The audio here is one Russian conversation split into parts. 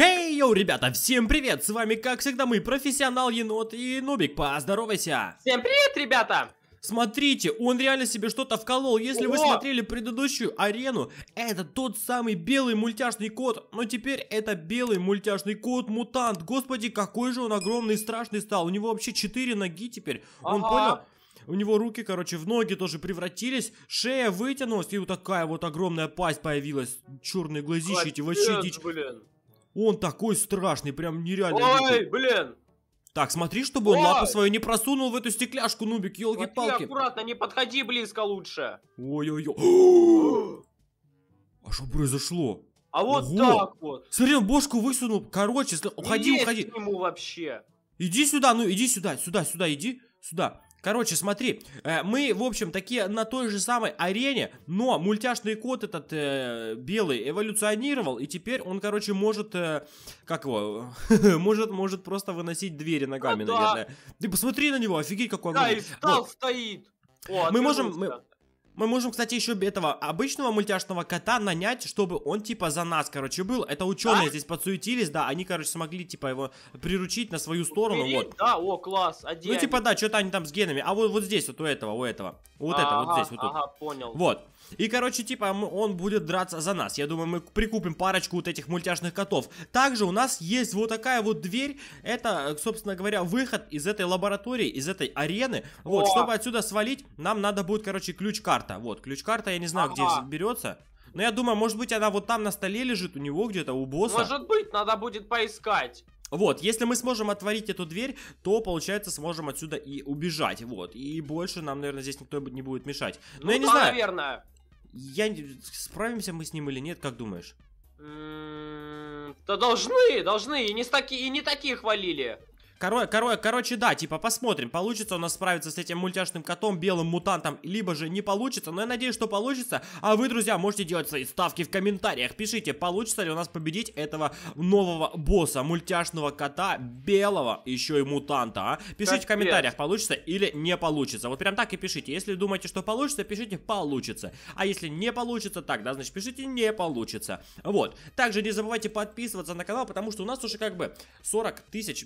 Хей, hey, йоу, ребята, всем привет! С вами, как всегда, мы, профессионал Енот и Нубик, поздоровайся! Всем привет, ребята! Смотрите, он реально себе что-то вколол. Если О! вы смотрели предыдущую арену, это тот самый белый мультяшный кот. Но теперь это белый мультяшный кот-мутант. Господи, какой же он огромный и страшный стал. У него вообще четыре ноги теперь. Ага. Он понял? У него руки, короче, в ноги тоже превратились, шея вытянулась, и вот такая вот огромная пасть появилась, черные эти вообще дичь. Блин. Он такой страшный, прям нереально. Ой, дикий. блин! Так, смотри, чтобы он Ой! лапу свою не просунул в эту стекляшку, Нубик, елки-палки. аккуратно, не подходи близко лучше. Ой-ой-ой. а что произошло? А вот Ого. так вот. Смотри, он бошку высунул. Короче, уходи, Есть уходи. Не нему вообще. Иди сюда, ну иди сюда, сюда, сюда, иди сюда. Короче, смотри, э, мы, в общем, такие на той же самой арене, но мультяшный кот этот э, белый эволюционировал, и теперь он, короче, может, э, как его, может, может просто выносить двери ногами, ну, да. наверное. Ты посмотри на него, офигеть какой он. Да, и встал, вот. стоит. О, мы можем, мы, мы можем, кстати, еще этого обычного мультяшного кота нанять, чтобы он, типа, за нас, короче, был. Это ученые а? здесь подсуетились, да, они, короче, смогли, типа, его приручить на свою сторону, Убери? вот. Да, о, класс, один. Ну, типа, да, что-то они там с генами. А вот, вот здесь, вот у этого, у этого. Вот а это, вот здесь, вот тут. Ага, понял. Вот. И, короче, типа, он будет драться за нас. Я думаю, мы прикупим парочку вот этих мультяшных котов. Также у нас есть вот такая вот дверь. Это, собственно говоря, выход из этой лаборатории, из этой арены. Вот, О! чтобы отсюда свалить, нам надо будет, короче, ключ-карт карта вот, ключ-карта, я не знаю, ага. где берется. Но я думаю, может быть, она вот там на столе лежит у него где-то, у босса. Может быть, надо будет поискать. Вот, если мы сможем отворить эту дверь, то, получается, сможем отсюда и убежать, вот. И больше нам, наверное, здесь никто не будет мешать. Но ну, я не да, знаю. наверное. Я... Справимся мы с ним или нет, как думаешь? М-м, да должны, должны, и не, таки, и не такие хвалили. Коро, коро, короче, да, типа, посмотрим, получится у нас справиться с этим мультяшным котом, белым мутантом, либо же не получится, но я надеюсь, что получится. А вы, друзья, можете делать свои ставки в комментариях, пишите, получится ли у нас победить этого нового босса, мультяшного кота, белого, еще и мутанта, а? Пишите Капец. в комментариях, получится или не получится. Вот прям так и пишите. Если думаете, что получится, пишите получится. А если не получится, так, да, значит, пишите не получится. Вот. Также не забывайте подписываться на канал, потому что у нас уже как бы 40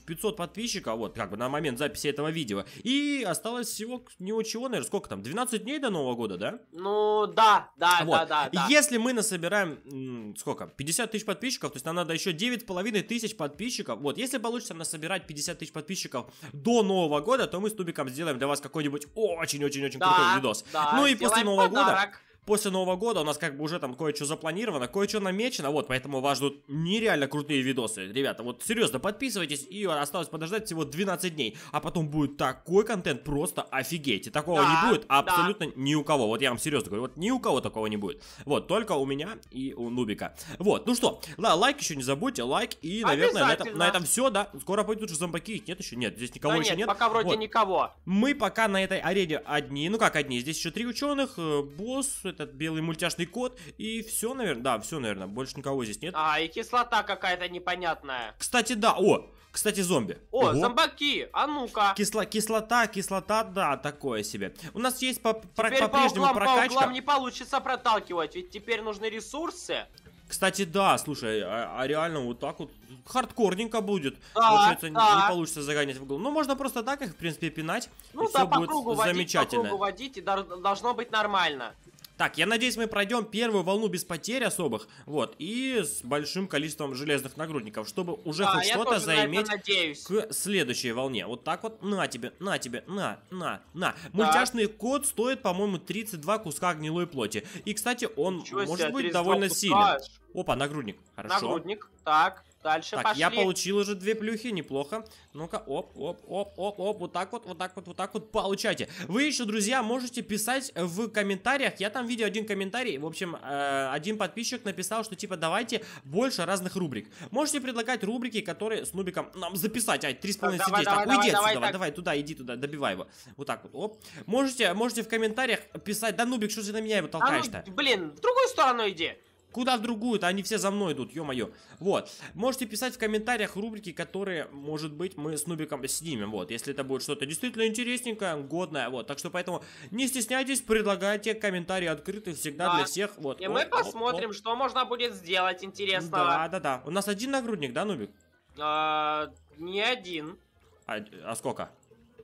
500 подписчиков подписчика, а вот, как бы на момент записи этого видео. И осталось всего ни у чего наверное, сколько там, 12 дней до Нового года, да? Ну, да, да, вот. да, да, да. Если мы насобираем, сколько, 50 тысяч подписчиков, то есть нам надо еще 9,5 тысяч подписчиков, вот, если получится насобирать 50 тысяч подписчиков до Нового года, то мы с Тубиком сделаем для вас какой-нибудь очень-очень-очень да, крутой видос. Да, ну и после Нового подарок. года после Нового года у нас как бы уже там кое-что запланировано, кое-что намечено, вот, поэтому вас ждут нереально крутые видосы, ребята, вот серьезно, подписывайтесь, и осталось подождать всего 12 дней, а потом будет такой контент, просто офигеть, и такого да, не будет абсолютно да. ни у кого, вот я вам серьезно говорю, вот ни у кого такого не будет, вот, только у меня и у Нубика, вот, ну что, да, лайк еще не забудьте, лайк, и, наверное, на этом, на этом все, да, скоро пойдут уже зомбаки, нет еще, нет, здесь никого да еще нет, нет, пока вроде вот. никого. Мы пока на этой арене одни, ну как одни, здесь еще три ученых, э, босс, этот белый мультяшный кот, и все, наверное, да, все, наверное, больше никого здесь нет. А, и кислота какая-то непонятная. Кстати, да, о, кстати, зомби. О, Ого. зомбаки, а ну-ка. Кисло, кислота, кислота, да, такое себе. У нас есть по, про, по, по прокачка. по углам не получится проталкивать, ведь теперь нужны ресурсы. Кстати, да, слушай, а, а реально вот так вот хардкорненько будет. Да, Получается, да. не получится загонять в угол. Ну, можно просто так их, в принципе, пинать. Ну, и да, все будет водить, замечательно. по кругу водить, и должно быть нормально. Так, я надеюсь, мы пройдем первую волну без потерь особых, вот, и с большим количеством железных нагрудников, чтобы уже да, хоть что-то заиметь к следующей волне. Вот так вот, на тебе, на тебе, на, на, на. Да. Мультяшный кот стоит, по-моему, 32 куска гнилой плоти. И, кстати, он Ничего может себе, быть довольно сильный. Опа, нагрудник. Хорошо. Нагрудник. Так, дальше так, пошли. я получил уже две плюхи, неплохо. Ну-ка, оп, оп, оп, оп, оп, вот так вот, вот так вот, вот так вот получайте. Вы еще, друзья, можете писать в комментариях. Я там видел один комментарий, в общем, э, один подписчик написал, что типа давайте больше разных рубрик. Можете предлагать рубрики, которые с Нубиком нам записать. Ай, три с половиной сиди, так, уйди отсюда, давай, давай, давай, туда, иди туда, добивай его. Вот так вот, оп. Можете, можете в комментариях писать, да, Нубик, что ты на меня его толкаешь-то? А ну, блин, в другую сторону иди. Куда в другую-то? Они все за мной идут, ё-моё. Вот. Можете писать в комментариях рубрики, которые, может быть, мы с Нубиком снимем. Вот. Если это будет что-то действительно интересненькое, годное. Вот. Так что поэтому не стесняйтесь, предлагайте комментарии открыты всегда да. для всех. Вот. И оп, мы посмотрим, оп, оп. что можно будет сделать интересного. Да, да, да. У нас один нагрудник, да, Нубик? А, не один. А, а сколько?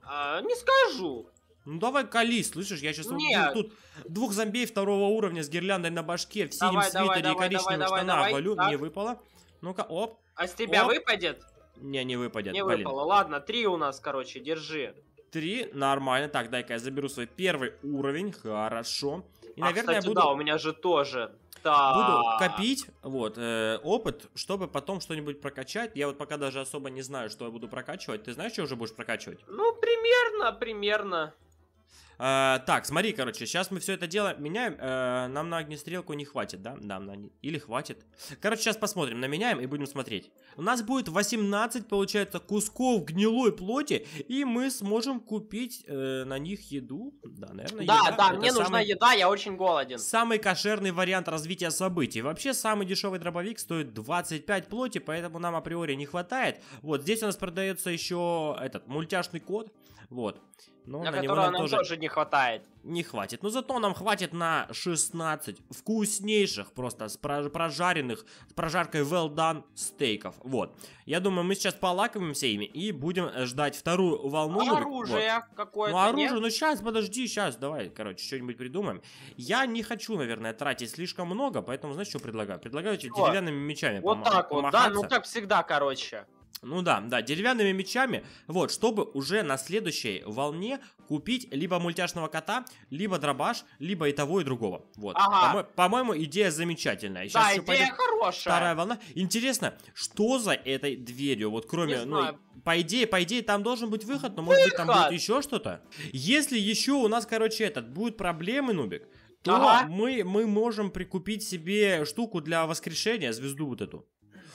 А, не скажу. Ну давай колись, слышишь? Я сейчас Нет. тут двух зомбей второго уровня с гирляндой на башке в синем давай, свитере давай, и коричневых давай, штанах давай, валю. Так. Не выпало. Ну-ка, оп. А с тебя оп. выпадет? Не, не выпадет. Не блин. выпало. Ладно, три у нас, короче, держи. Три, нормально. Так, дай-ка я заберу свой первый уровень. Хорошо. И, а, наверное, кстати, я буду... да, у меня же тоже. Так. Буду копить вот, э, опыт, чтобы потом что-нибудь прокачать. Я вот пока даже особо не знаю, что я буду прокачивать. Ты знаешь, что уже будешь прокачивать? Ну, примерно, примерно. Э, так, смотри, короче, сейчас мы все это дело меняем. А, нам на огнестрелку не хватит, да? Нам на... Или хватит? Короче, сейчас посмотрим, наменяем и будем смотреть. У нас будет 18, получается, кусков гнилой плоти, и мы сможем купить э, на них еду. Да, наверное, Да, еда. да, это мне самый... нужна еда, я очень голоден. Самый кошерный вариант развития событий. Вообще, самый дешевый дробовик стоит 25 плоти, поэтому нам априори не хватает. Вот, здесь у нас продается еще этот мультяшный код. Вот. Но на, на него нам, тоже... тоже не хватает. Не хватит. Но ну, зато нам хватит на 16 вкуснейших, просто с прожаренных, с прожаркой well done стейков. Вот. Я думаю, мы сейчас полакомимся ими и будем ждать вторую волну. А оружие вот. какое-то, Ну, оружие, нет? ну сейчас, подожди, сейчас, давай, короче, что-нибудь придумаем. Я не хочу, наверное, тратить слишком много, поэтому, знаешь, что предлагаю? Предлагаю что? деревянными мечами Вот так вот, да, ну как всегда, короче. Ну да, да, деревянными мечами, вот, чтобы уже на следующей волне купить либо мультяшного кота, либо дробаш, либо и того, и другого. Вот, ага. по-моему, по идея замечательная. Сейчас да, еще идея хорошая. Вторая волна. Интересно, что за этой дверью, вот кроме, ну, по идее, по идее, там должен быть выход, но выход. может быть там будет еще что-то. Если еще у нас, короче, этот, будет проблемы, Нубик, то ага. мы, мы можем прикупить себе штуку для воскрешения, звезду вот эту.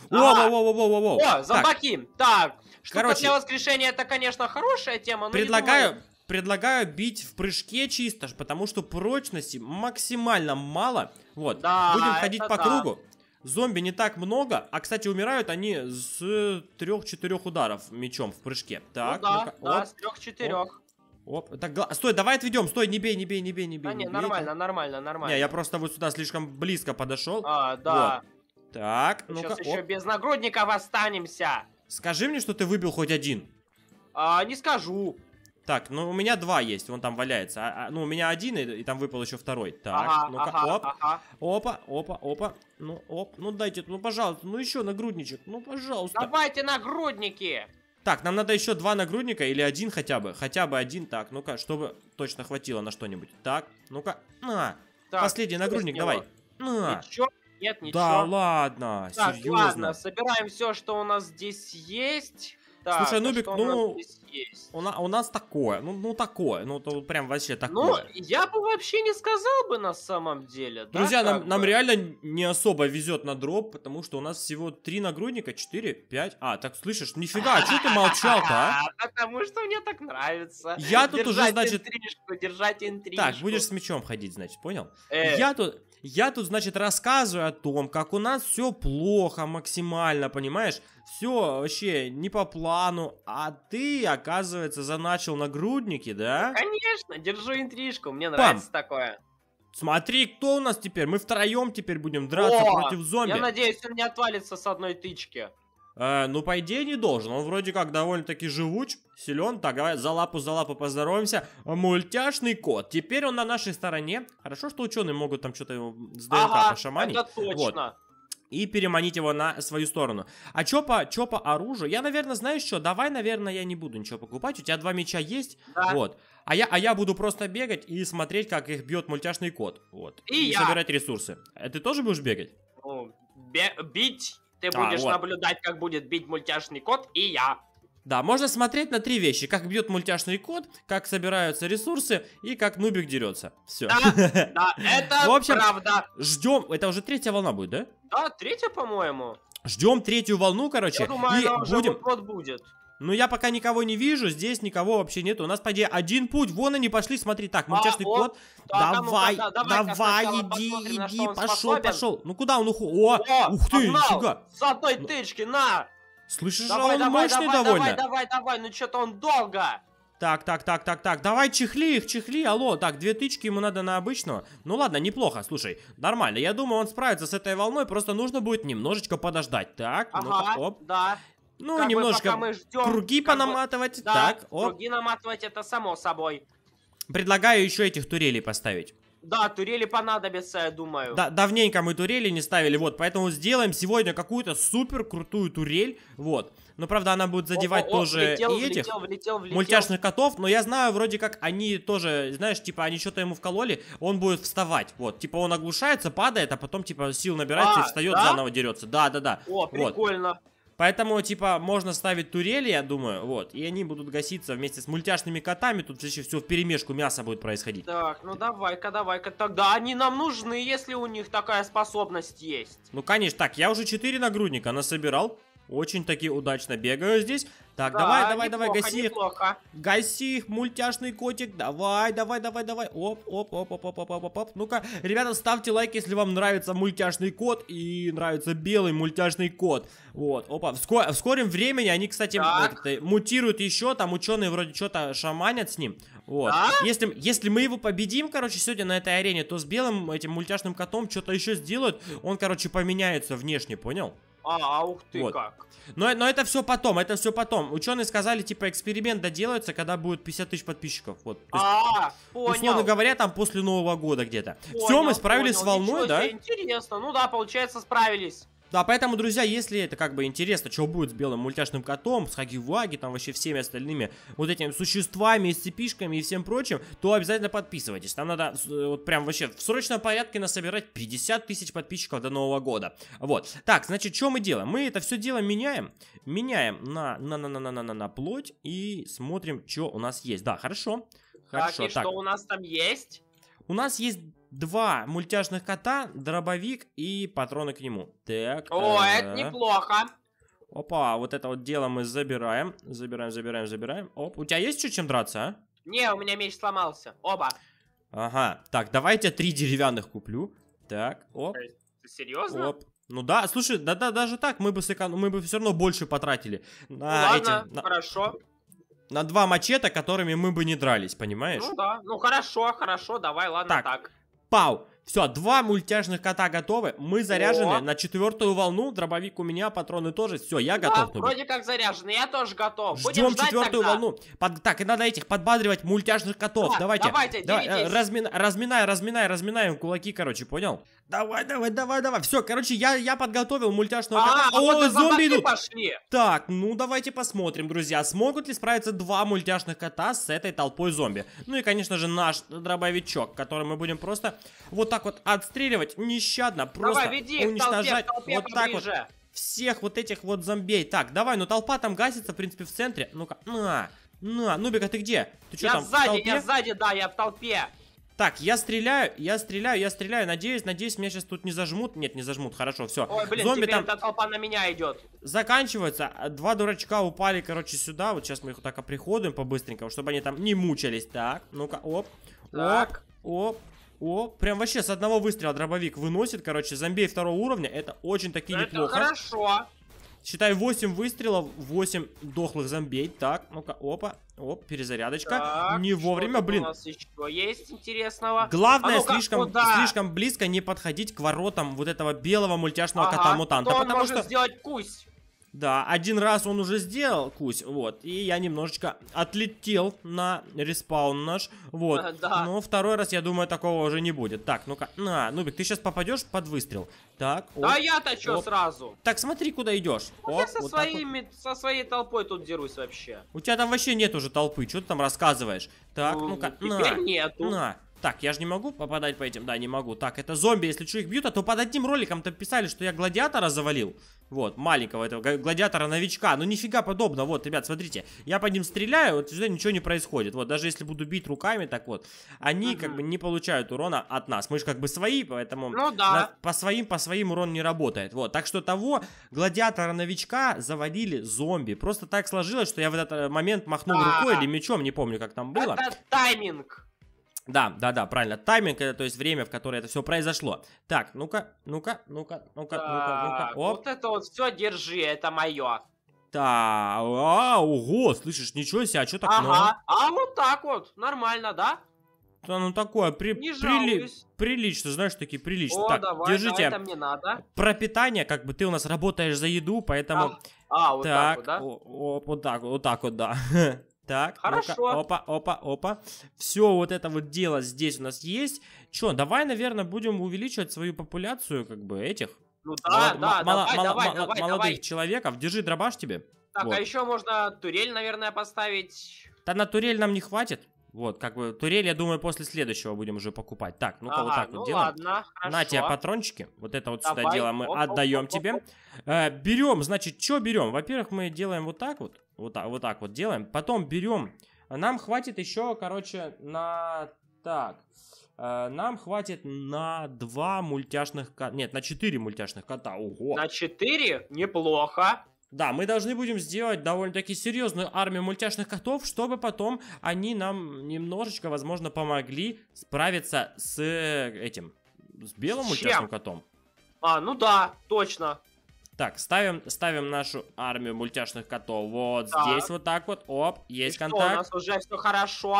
О, во, во, во, во, во. О, зомбаки. Так, что для воскрешения это, конечно, хорошая тема. Предлагаю, предлагаю бить в прыжке чисто, потому что прочности максимально мало. Вот. Да, Будем ходить по да. кругу. Зомби не так много, а, кстати, умирают они с трех-четырех ударов мечом в прыжке. Ну так, ну да, ну да, оп, с трех-четырех. Оп, оп, так, стой, давай отведем, стой, не бей, не бей, не бей, не а бей. Да не, не нормально, бей. нормально, нормально. Не, я просто вот сюда слишком близко подошел. А, да. Вот. Так, ну Сейчас еще без нагрудников останемся. Скажи мне, что ты выбил хоть один. А, не скажу. Так, ну у меня два есть, вон там валяется. А, а, ну у меня один, и, и там выпал еще второй. Так, ага, ну-ка, ага, оп. Ага. Опа, опа, опа. Ну, оп, ну дайте, ну пожалуйста, ну еще нагрудничек, ну пожалуйста. Давайте нагрудники! Так, нам надо еще два нагрудника или один хотя бы. Хотя бы один, так, ну-ка, чтобы точно хватило на что-нибудь. Так, ну-ка, на, так, последний нагрудник, давай. На. Еще нет, ничего. Да ладно, так, серьезно. ладно, собираем все, что у нас здесь есть. Так, Слушай, Нубик, ну, у нас, ну, у, на, у нас такое, ну, ну такое, ну то прям вообще ну, такое. Ну, я бы вообще не сказал бы на самом деле. Друзья, да, нам, нам реально не особо везет на дроп, потому что у нас всего три нагрудника, 4, 5. А, так слышишь, нифига, а что ты молчал-то, а? Потому что мне так нравится. Я тут уже, значит... Интрижку, держать интрижку. Так, будешь с мечом ходить, значит, понял? Э. Я тут... Я тут, значит, рассказываю о том, как у нас все плохо максимально, понимаешь? Все вообще не по плану, а ты, оказывается, заначил на груднике, да? Конечно, держу интрижку, мне Пам. нравится такое. Смотри, кто у нас теперь? Мы втроем теперь будем драться О, против зомби. Я надеюсь, он не отвалится с одной тычки. Э, ну, по идее, не должен. Он вроде как довольно-таки живуч, силен. Так, давай за лапу, за лапу поздороваемся. Мультяшный кот. Теперь он на нашей стороне. Хорошо, что ученые могут там что-то с ДНК ага, пошаманить. это точно. Вот и переманить его на свою сторону. А чё по, чё по оружию? Я, наверное, знаю, что? Давай, наверное, я не буду ничего покупать. У тебя два меча есть? Да. Вот. А я, а я буду просто бегать и смотреть, как их бьет мультяшный кот. Вот. И, и я. собирать ресурсы. Э, ты тоже будешь бегать? Ну, бе- бить ты а, будешь а, вот. наблюдать, как будет бить мультяшный кот и я. Да, можно смотреть на три вещи. Как бьет мультяшный кот, как собираются ресурсы и как нубик дерется. Все. Да, да, это В общем, правда. Ждем. Это уже третья волна будет, да? Да, третья, по-моему. Ждем третью волну, короче. Я думаю, и она уже вот, вот будет. Но «Ну, я пока никого не вижу, здесь никого вообще нет. У нас, по идее, один путь. Вон они пошли, смотри. Так, мультяшный а, кот. Да, давай, да, давай, давай иди, иди, пошел, пошел. Ну куда он уходит? О, О, ух ты, нифига. С одной «Ну, тычки, на. Слышишь, давай, он давай, мощный давай, довольно. Давай, давай, давай, ну что-то он долго. Так, так, так, так, так, давай чехли их, чехли, алло, так, две тычки ему надо на обычного. Ну ладно, неплохо, слушай, нормально, я думаю, он справится с этой волной, просто нужно будет немножечко подождать. Так, ага, ну оп. Да. Ну, как немножко бы, мы ждем, круги понаматывать. Бы, да, так, оп. круги наматывать это само собой. Предлагаю еще этих турелей поставить. Да, турели понадобятся, я думаю. Да, давненько мы турели не ставили, вот, поэтому сделаем сегодня какую-то супер крутую турель, вот. Но, правда, она будет задевать о, о, о, тоже влетел, и этих влетел, влетел, влетел. мультяшных котов, но я знаю, вроде как, они тоже, знаешь, типа, они что-то ему вкололи, он будет вставать, вот. Типа, он оглушается, падает, а потом, типа, сил набирается а, и встает, да? заново дерется. Да, да, да. О, прикольно. Вот. Поэтому, типа, можно ставить турели, я думаю, вот, и они будут гаситься вместе с мультяшными котами, тут вообще все в перемешку мясо будет происходить. Так, ну давай-ка, давай-ка, тогда они нам нужны, если у них такая способность есть. Ну, конечно, так, я уже 4 нагрудника насобирал. Очень таки удачно бегаю здесь. Так, да, давай, давай, неплохо, давай, гаси неплохо. их. Гаси их, мультяшный котик. Давай, давай, давай, давай. Оп, оп, оп, оп, оп, оп, оп, оп, оп. Ну-ка, ребята, ставьте лайк, если вам нравится мультяшный кот и нравится белый мультяшный кот. Вот, опа. В, ско в скором времени они, кстати, так. мутируют еще. Там ученые вроде что-то шаманят с ним. Вот. Если, если мы его победим, короче, сегодня на этой арене, то с белым этим мультяшным котом что-то еще сделают. Он, короче, поменяется внешне, понял? А, а, ух ты вот. как. Но, но это все потом, это все потом. Ученые сказали, типа, эксперимент доделается, когда будет 50 тысяч подписчиков. Вот. То есть, а, понял. Условно говоря, там после Нового года где-то. Все, мы справились понял. с волной, Ничего да? Интересно, ну да, получается, справились. Да, ну, поэтому, друзья, если это как бы интересно, что будет с белым мультяшным котом, с Хагиваги, там вообще всеми остальными вот этими существами, и сцепишками и всем прочим, то обязательно подписывайтесь. Нам надо э, вот прям вообще в срочном порядке насобирать 50 тысяч подписчиков до Нового года. Вот. Так, значит, что мы делаем? Мы это все дело меняем, меняем на, на, на, на, на, на, на, на плоть и смотрим, что у нас есть. Да, хорошо. Хорошо. Так, и так. что у нас там есть? У нас есть Два мультяжных кота, дробовик и патроны к нему. Так. О, э это неплохо. Опа, вот это вот дело мы забираем. Забираем, забираем, забираем. Оп, у тебя есть что чем драться, а? Не, у меня меч сломался. Оба. Ага, так, давайте три деревянных куплю. Так, оп. Ты серьезно? Оп. Ну да, слушай, да, да, даже так мы бы сэконом... мы бы все равно больше потратили на ну Ладно, эти, на... хорошо. На два мачета, которыми мы бы не дрались, понимаешь? Ну да, ну хорошо, хорошо, давай, ладно так. так. pau. Все, два мультяжных кота готовы. Мы заряжены О. на четвертую волну. Дробовик у меня, патроны тоже. Все, я да, готов. Нубик. вроде как заряжены, я тоже готов. Ждем четвертую тогда. волну. Под, так, и надо этих подбадривать мультяжных котов. Да, давайте. Давайте, давай, э, размина, разминай, разминай, разминаем кулаки, короче, понял? Давай, давай, давай, давай. Все, короче, я, я подготовил мультяшного а, кота. А, О, зомби идут. Пошли. Так, ну давайте посмотрим, друзья, смогут ли справиться два мультяшных кота с этой толпой зомби. Ну и, конечно же, наш дробовичок, который мы будем просто вот так вот отстреливать нещадно, просто давай, веди уничтожать. толпе, толпе вот так вот всех вот этих вот зомбей. Так, давай, ну толпа там гасится, в принципе, в центре. Ну-ка, на, на, Нубик, а ты где? Ты что я там, сзади, толпе? я сзади, да, я в толпе. Так, я стреляю, я стреляю, я стреляю. Надеюсь, надеюсь, меня сейчас тут не зажмут. Нет, не зажмут, хорошо, все. Ой, блин, Зомби там... эта толпа на меня идет. Заканчивается. Два дурачка упали, короче, сюда. Вот сейчас мы их вот так оприходуем по-быстренькому, чтобы они там не мучались. Так, ну-ка, оп, так. оп, оп. О, прям вообще с одного выстрела дробовик выносит, короче, зомби второго уровня. Это очень такие это неплохо. хорошо. Считай 8 выстрелов, 8 дохлых зомбей. Так, ну-ка, опа, оп, перезарядочка. Так, не вовремя, блин. У нас еще есть интересного. Главное, а ну слишком, слишком близко не подходить к воротам вот этого белого мультяшного ага, кота-мутанта. Потому может что сделать кусь. Да, один раз он уже сделал, Кусь, вот, и я немножечко отлетел на респаун наш, вот. да. Но ну, второй раз, я думаю, такого уже не будет. Так, ну-ка, на, Нубик, ты сейчас попадешь под выстрел? Так, оп, Да я-то чё сразу? Так, смотри, куда идешь. Ну, оп, я со, вот своими, вот. со своей толпой тут дерусь вообще. У тебя там вообще нет уже толпы, что ты там рассказываешь? Так, ну, ну-ка, ну, на. нету. На, так, я же не могу попадать по этим. Да, не могу. Так, это зомби. Если что, их бьют, а то под одним роликом то писали, что я гладиатора завалил. Вот, маленького этого гладиатора-новичка. Ну, нифига подобно. Вот, ребят, смотрите. Я по ним стреляю, вот сюда ничего не происходит. Вот, даже если буду бить руками, так вот. Они, угу. как бы, не получают урона от нас. Мы же, как бы, свои, поэтому... Ну, да. На, по своим, по своим урон не работает. Вот, так что того гладиатора-новичка завалили зомби. Просто так сложилось, что я в этот э, момент махнул да. рукой или мечом, не помню, как там было. Это тайминг. Да, да, да, правильно. Тайминг, это, то есть время, в которое это все произошло. Так, ну-ка, ну-ка, ну-ка, ну-ка, ну-ка, ну-ка. Вот это вот все, держи, это мое. Да, а, ого, слышишь, ничего себе, а что так ага. а вот так вот, нормально, да? Да, ну такое, при, не прили, прилично, знаешь, такие прилично. О, так, давай, держите. Да, мне надо. Пропитание, как бы ты у нас работаешь за еду, поэтому... А, а вот так, так вот, да? О, о, вот так вот, вот так вот, да. Так, хорошо. Ну опа, опа, опа. Все вот это вот дело здесь у нас есть. Че, давай, наверное, будем увеличивать свою популяцию как бы этих. Ну да, молод, да, мало, давай, мало, давай, мало, давай, молодых давай. человеков. Держи дробаш тебе. Так, а вот. а еще можно турель, наверное, поставить. Да на турель нам не хватит. Вот, как бы турель, я думаю, после следующего будем уже покупать. Так, ну-ка, ага, вот так ну вот делаем. Ладно, хорошо. На тебе патрончики. Вот это вот Давай. сюда дело мы оп, отдаем оп, оп, тебе. Оп, оп. Э, берем, значит, что берем? Во-первых, мы делаем вот так вот. Вот так, вот так вот делаем. Потом берем... Нам хватит еще, короче, на... Так. Э, нам хватит на два мультяшных кота. Нет, на четыре мультяшных кота. Ого. На четыре? Неплохо. Да, мы должны будем сделать довольно-таки серьезную армию мультяшных котов, чтобы потом они нам немножечко, возможно, помогли справиться с э, этим, с белым с мультяшным котом. А, ну да, точно. Так, ставим, ставим нашу армию мультяшных котов. Вот так. здесь вот так вот. Оп, есть И контакт. Что, у нас уже все хорошо.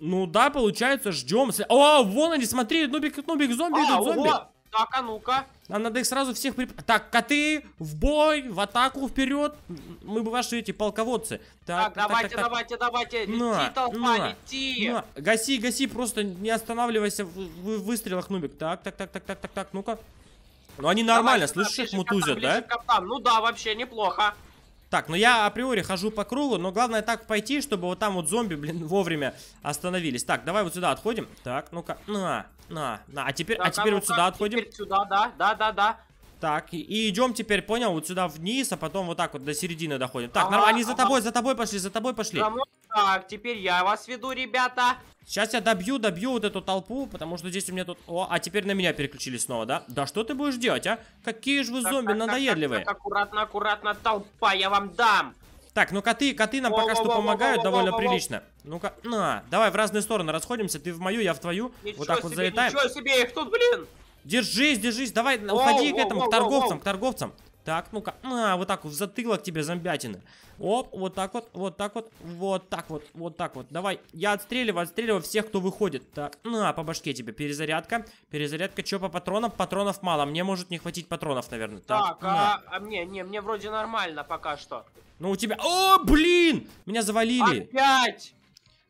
Ну да, получается, ждем. О, вон они, смотри, нубик, нубик, зомби а, идут, зомби. Ого. Так, а ну-ка. Нам надо их сразу всех при... Так, коты, в бой, в атаку, вперед. Мы бы ваши эти полководцы. Так, так, так давайте, так, так, давайте, давайте. На, лети, толпа, лети. Гаси, гаси, просто не останавливайся в, в выстрелах, Нубик. Так, так, так, так, так, так, так, ну-ка. Ну они нормально, Давай, слышишь, их мутузят, да? Коптам. Ну да, вообще неплохо. Так, ну я априори хожу по кругу, но главное так пойти, чтобы вот там вот зомби, блин, вовремя остановились. Так, давай вот сюда отходим. Так, ну-ка, на, на, на. А теперь, а так, а теперь ну вот сюда отходим. Теперь сюда, да, да, да, да. Так, и, и идем теперь, понял, вот сюда вниз, а потом вот так вот до середины доходим. Так, ага, они за тобой, за тобой пошли, за тобой пошли. За мной, так, теперь я вас веду, ребята. Сейчас я добью, добью вот эту толпу, потому что здесь у меня тут... О, а теперь на меня переключились снова, да? Да что ты будешь делать, а? Какие же вы так, зомби так, надоедливые. Так, так, аккуратно, аккуратно, толпа, я вам дам. Так, ну коты, коты нам пока что помогают довольно прилично. Ну-ка, на, давай в разные стороны расходимся, ты в мою, я в твою. Ничего вот так себе, вот залетаем. Ничего себе, их тут, блин. Держись, держись, давай, уходи к этому, к торговцам, к торговцам. Так, ну-ка. А, вот так вот, в затылок тебе зомбятина. Оп, вот так вот, вот так вот, вот так вот, вот так вот. Давай, я отстреливаю, отстреливаю всех, кто выходит. Так, на, ну, по башке тебе. Перезарядка. Перезарядка, что по патронам? Патронов мало, мне может не хватить патронов, наверное. Так, так ну. а, а мне, не, мне вроде нормально пока что. Ну у тебя... О, блин! Меня завалили. Опять!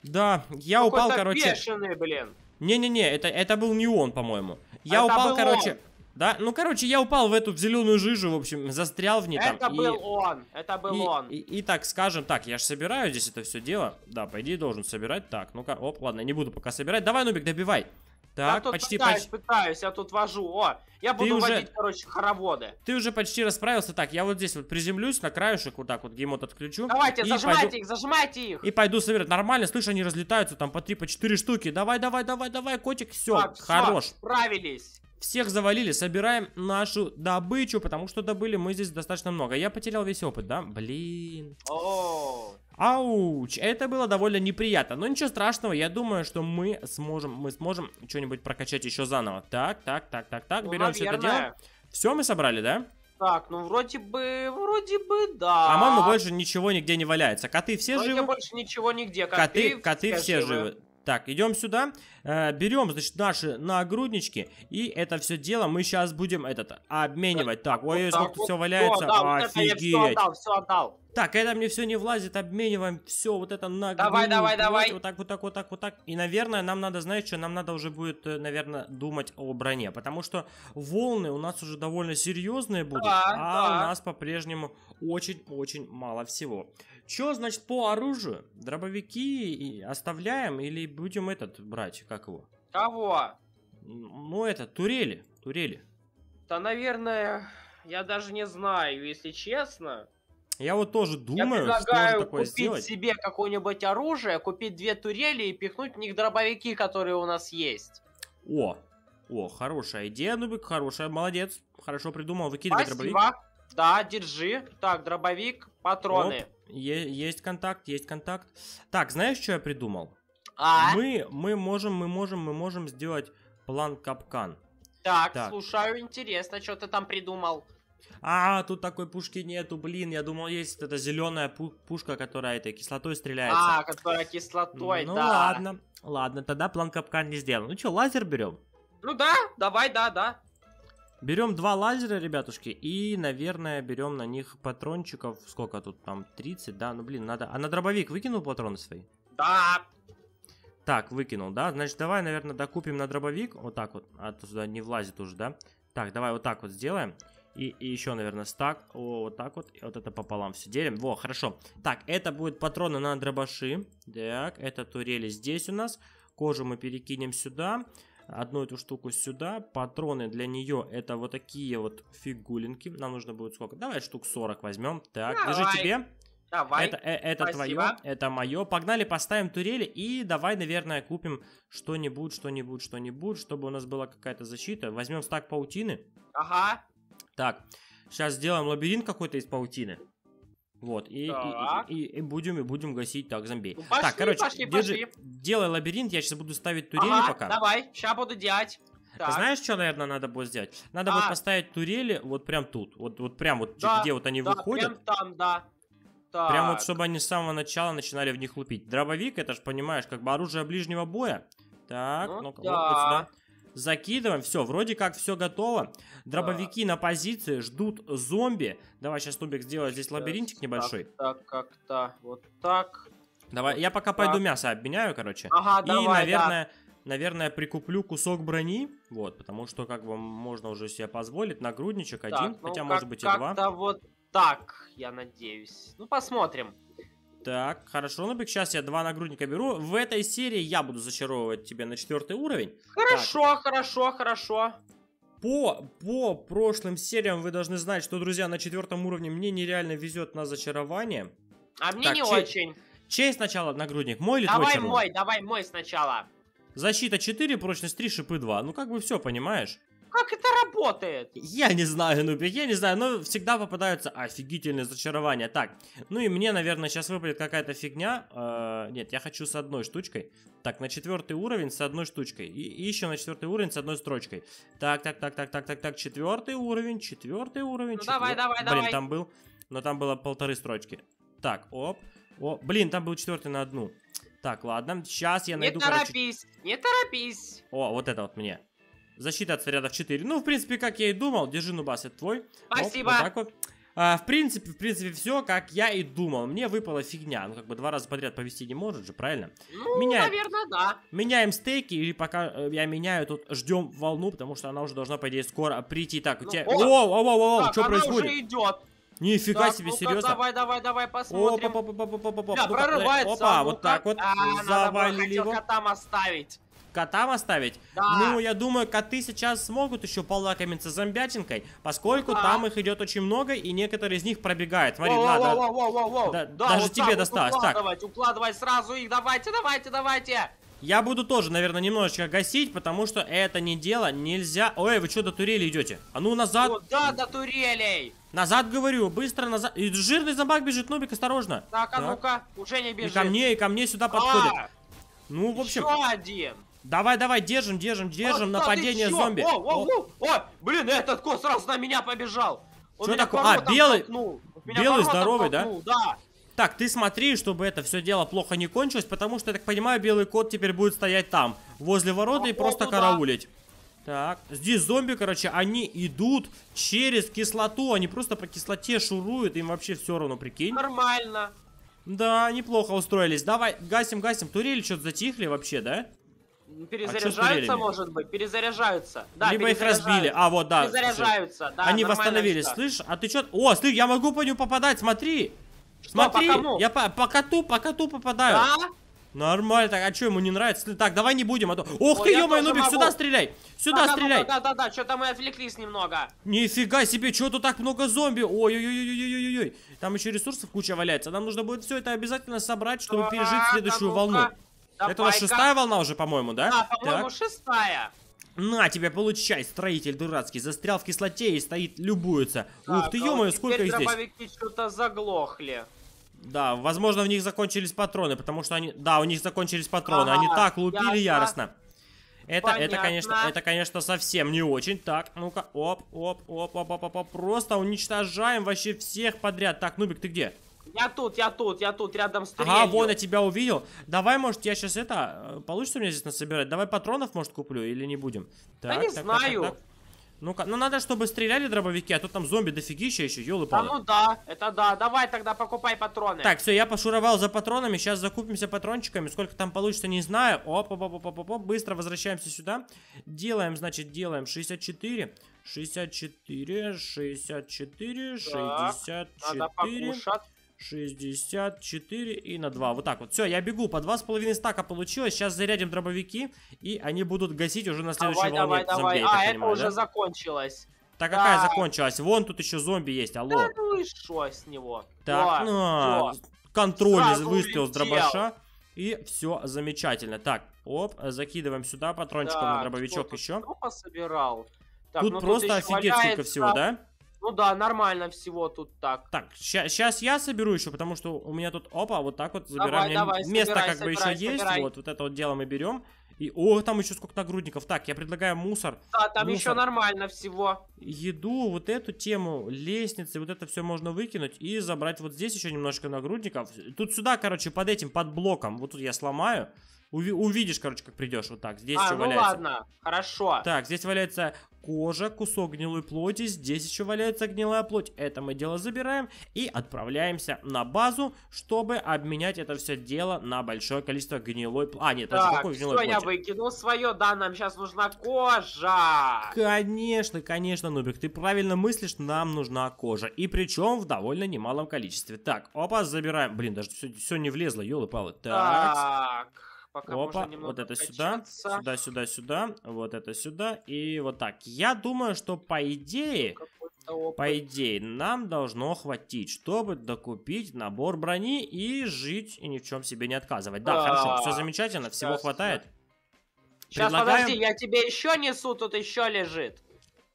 Да, я ну, упал, короче... Бешеный, блин. Не-не-не, это, это был не он, по-моему. Я это упал, короче... Да? Ну, короче, я упал в эту в зеленую жижу, в общем, застрял в ней. Это там, был и, он, это был и, он. И, и, и так скажем, так, я же собираю здесь это все дело. Да, по идее должен собирать. Так, ну-ка, оп, ладно, не буду пока собирать. Давай, Нубик, добивай. Так, я тут почти, пытаюсь, почти... пытаюсь, я тут вожу. О, я ты буду уже... водить, короче, хороводы. Ты уже почти расправился. Так, я вот здесь вот приземлюсь на краешек, вот так вот геймод отключу. Давайте, зажимайте пойду... их, зажимайте их. И пойду собирать. Нормально, слышь, они разлетаются там по три, по четыре штуки. Давай, давай, давай, давай, котик, все, хорош. Все, справились. Всех завалили, собираем нашу добычу, потому что добыли мы здесь достаточно много. Я потерял весь опыт, да? Блин. О. Ауч, это было довольно неприятно, но ничего страшного, я думаю, что мы сможем, мы сможем что-нибудь прокачать еще заново. Так, так, так, так, так, ну, берем все это дело. Все мы собрали, да? Так, ну вроде бы, вроде бы, да. А мама больше ничего нигде не валяется. Коты все вроде живы? больше ничего нигде. Коты, коты, коты все живы. живы. Так, идем сюда, э, берем, значит, наши нагруднички, и это все дело мы сейчас будем этот обменивать. Так, ой, ой сколько вот все валяется, да, офигеть. это я все отдал, все отдал. Так, это мне все не влазит, обмениваем все, вот это на Давай, давай, давай. Вот так, вот так, вот так, вот так. И, наверное, нам надо, знаешь что, нам надо уже будет, э, наверное, думать о броне, потому что волны у нас уже довольно серьезные будут, да, а да. у нас по-прежнему очень-очень мало всего. Чё, значит, по оружию? Дробовики оставляем или будем этот брать, как его? Кого? Ну, это, турели, турели. Да, наверное, я даже не знаю, если честно. Я вот тоже думаю, я предлагаю что купить сделать. себе какое-нибудь оружие, купить две турели и пихнуть в них дробовики, которые у нас есть. О, о, хорошая идея, Нубик, хорошая, молодец, хорошо придумал, выкидывай Спасибо. дробовик. Да, держи. Так, дробовик, патроны. Оп, есть контакт, есть контакт. Так, знаешь, что я придумал? А? Мы, мы можем, мы можем, мы можем сделать план капкан. Так, так. слушаю, интересно, что ты там придумал. А, тут такой пушки нету, блин, я думал, есть эта зеленая пу пушка, которая этой кислотой стреляется. А, которая кислотой, ну, да. Ну ладно, ладно, тогда план капкан не сделан. Ну что, лазер берем? Ну да, давай, да, да. Берем два лазера, ребятушки, и, наверное, берем на них патрончиков. Сколько тут там? 30, да? Ну, блин, надо... А на дробовик выкинул патроны свои? Да! Так, выкинул, да? Значит, давай, наверное, докупим на дробовик. Вот так вот. А то сюда не влазит уже, да? Так, давай вот так вот сделаем. И, и еще, наверное, стак. О, вот так вот. И вот это пополам все делим. Во, хорошо. Так, это будут патроны на дробаши. Так, это турели здесь у нас. Кожу мы перекинем сюда. Сюда одну эту штуку сюда. Патроны для нее это вот такие вот фигулинки. Нам нужно будет сколько? Давай штук 40 возьмем. Так, Давай. держи тебе. Давай. Это, э, это Спасибо. твое, это мое. Погнали, поставим турели и давай, наверное, купим что-нибудь, что-нибудь, что-нибудь, чтобы у нас была какая-то защита. Возьмем стак паутины. Ага. Так, сейчас сделаем лабиринт какой-то из паутины. Вот, и, и, и, и будем, и будем гасить так зомби. Ну, пошли, так, короче, пошли, держи, пошли. делай лабиринт, я сейчас буду ставить турели ага, пока. давай, сейчас буду делать. Так. Знаешь, что, наверное, надо будет сделать? Надо а. будет поставить турели вот прям тут, вот, вот прям вот, да, где вот они да, выходят. прям там, да. Так. Прям вот, чтобы они с самого начала начинали в них лупить. Дробовик, это же, понимаешь, как бы оружие ближнего боя. Так, ну ну-ка, ну, да. вот сюда. Закидываем, все, вроде как все готово. Дробовики да. на позиции, ждут зомби. Давай сейчас Тубик сделаю здесь лабиринтик небольшой. Так, как-то, вот так. Давай, вот я пока так. пойду мясо обменяю, короче. Ага, И, давай, наверное... Да наверное, прикуплю кусок брони, вот, потому что как бы можно уже себе позволить нагрудничек так, один, ну, хотя как, может быть и два. Как-то вот так, я надеюсь. Ну посмотрим. Так, хорошо, Нубик, сейчас я два нагрудника беру. В этой серии я буду зачаровывать тебя на четвертый уровень. Хорошо, так. хорошо, хорошо. По, по прошлым сериям вы должны знать, что, друзья, на четвертом уровне мне нереально везет на зачарование. А мне так, не чей, очень. Чей сначала нагрудник, мой или давай твой Давай мой, давай мой сначала. Защита 4, прочность 3, шипы 2. Ну как бы все, понимаешь? Как это работает? Я не знаю, Нубик, я не знаю, но всегда попадаются офигительные зачарования. Так, ну и мне, наверное, сейчас выпадет какая-то фигня. Э, нет, я хочу с одной штучкой. Так, на четвертый уровень с одной штучкой. И, и еще на четвертый уровень с одной строчкой. Так, так, так, так, так, так, так, четвертый уровень, четвертый уровень. Ну четвер... давай, давай, Блин, там был, но там было полторы строчки. Так, оп. О, блин, там был четвертый на одну. Так, ладно, сейчас я найду... Не торопись, короче... не торопись. О, вот это вот мне. Защита от снарядов 4. Ну, в принципе, как я и думал, держи нубас, это твой. Спасибо. Оп, вот так вот. А, в принципе, в принципе, все, как я и думал. Мне выпала фигня. Ну, как бы два раза подряд повести не может же, правильно? Ну, Меняем. наверное, да. Меняем стейки, и пока э, я меняю, тут ждем волну, потому что она уже должна, по идее, скоро прийти. Так, у ну, тебя... О, о, о, о, о, что происходит? Уже идет. Нифига так, себе, ну серьезно. Давай, давай, давай, посмотрим. Опа, опа, опа, опа, опа. Да, ну прорывается. Опа, ну, вот так, вот. А, Завалили надо было, его. кота оставить. Котам оставить? Да. Ну, я думаю, коты сейчас смогут еще полакомиться зомбятинкой, поскольку да. там их идет очень много, и некоторые из них пробегают. Смотри, надо... Да, даже вот тебе досталось. Укладывать, так. укладывать сразу их. Давайте, давайте, давайте. Я буду тоже, наверное, немножечко гасить, потому что это не дело, нельзя... Ой, вы что, до турели идете? А ну назад! О, да, до турелей! Назад, говорю, быстро назад. И жирный зомбак бежит, Нубик, осторожно. Так, а ну-ка, уже не бежит. И ко мне, и ко мне сюда а! подходит. А, ну, в общем... Еще один. Давай, давай, держим, держим, держим. А, Нападение зомби. О, о, о, о, блин, этот кот сразу на меня побежал. Что такое? А, белый. Белый здоровый, да? Да. Так, ты смотри, чтобы это все дело плохо не кончилось, потому что, я так понимаю, белый кот теперь будет стоять там, возле ворота а и просто туда. караулить. Так, здесь зомби, короче, они идут через кислоту, они просто по кислоте шуруют, им вообще все равно, прикинь. Нормально. Да, неплохо устроились. Давай, гасим, гасим. Турели что-то затихли вообще, да? Перезаряжаются, а может быть, перезаряжаются. Да, Либо их разбили. А, вот, да. Перезаряжаются, да. Они восстановились, штука. слышишь? А ты что? О, слышь, я могу по нему попадать, смотри. Что, смотри, по кому? Ну? я по, по коту, по коту попадаю. Да? Нормально, так, а что ему не нравится? Так, давай не будем, а то... Ох Ой, ты, ё-моё, Нубик, могу. сюда стреляй! Сюда да, стреляй! Да-да-да, что-то мы отвлеклись немного. Нифига себе, что тут так много зомби? Ой-ой-ой-ой-ой-ой-ой. Там еще ресурсов куча валяется. Нам нужно будет все это обязательно собрать, чтобы пережить следующую волну. Давай Это у нас шестая волна уже, по-моему, да? Да, по-моему, шестая. На, тебя получай, строитель дурацкий, застрял в кислоте и стоит, любуется. Так, Ух ты, а ё сколько их здесь. Теперь что-то заглохли. Да, возможно, в них закончились патроны, потому что они... Да, у них закончились патроны, ага, они так лупили ясно. яростно. Это, это, конечно, это, конечно, совсем не очень. Так, ну-ка, оп, оп, оп, оп, оп, оп, оп, просто уничтожаем вообще всех подряд. Так, Нубик, ты где? Я тут, я тут, я тут, рядом с трелью. Ага, вон, я тебя увидел. Давай, может, я сейчас это... Э, получится у меня здесь насобирать? Давай патронов, может, куплю или не будем? Так, да не так, знаю. Ну-ка, ну надо, чтобы стреляли дробовики, а то там зомби дофигища еще, елы палы. Да, ну да, это да, давай тогда покупай патроны. Так, все, я пошуровал за патронами, сейчас закупимся патрончиками, сколько там получится, не знаю. Оп, оп, оп, оп, оп, оп, быстро возвращаемся сюда. Делаем, значит, делаем 64, 64, 64, 64. Так, надо покушать. 64 и на 2. Вот так вот. Все, я бегу. По 2,5 стака получилось. Сейчас зарядим дробовики, и они будут гасить уже на следующей давай, волне давай, зомби. Давай. А, это уже да? закончилось. Так да. какая закончилась? Вон тут еще зомби есть, алло. Да ну и шо с него? Так, да, на, ну, все. контроль Сразу выстрел улетел. с дробаша. И все замечательно. Так, оп, закидываем сюда патрончиком так, на дробовичок еще. Так, Тут ну просто тут офигеть сколько всего, да? Ну да, нормально всего тут так. Так, сейчас я соберу еще, потому что у меня тут, опа, вот так вот забираем. Давай, давай, место собирай, как собирай, бы еще собирай. есть, вот, вот это вот дело мы берем. И, о, там еще сколько нагрудников. Так, я предлагаю мусор. Да, там мусор, еще нормально всего. Еду, вот эту тему, лестницы, вот это все можно выкинуть и забрать вот здесь еще немножко нагрудников. Тут сюда, короче, под этим, под блоком, вот тут я сломаю. Уви увидишь, короче, как придешь вот так. Здесь а, что ну валяется. ладно, хорошо. Так, здесь валяется кожа, кусок гнилой плоти, здесь еще валяется гнилая плоть. Это мы дело забираем и отправляемся на базу, чтобы обменять это все дело на большое количество гнилой плоти. А, нет, так, это какой гнилой плоти? я выкинул свое, да, нам сейчас нужна кожа. Конечно, конечно, Нубик, ты правильно мыслишь, нам нужна кожа. И причем в довольно немалом количестве. Так, опа, забираем. Блин, даже все, все не влезло, елы-палы. Так. так. Пока Опа, вот это качаться. сюда, сюда, сюда, сюда, вот это сюда и вот так. Я думаю, что по идее, по идее, нам должно хватить, чтобы докупить набор брони и жить, и ни в чем себе не отказывать. Да, а -а -а. хорошо, все замечательно, всего Сейчас, хватает. Сейчас, Предлагаем... подожди, я тебе еще несу, тут еще лежит.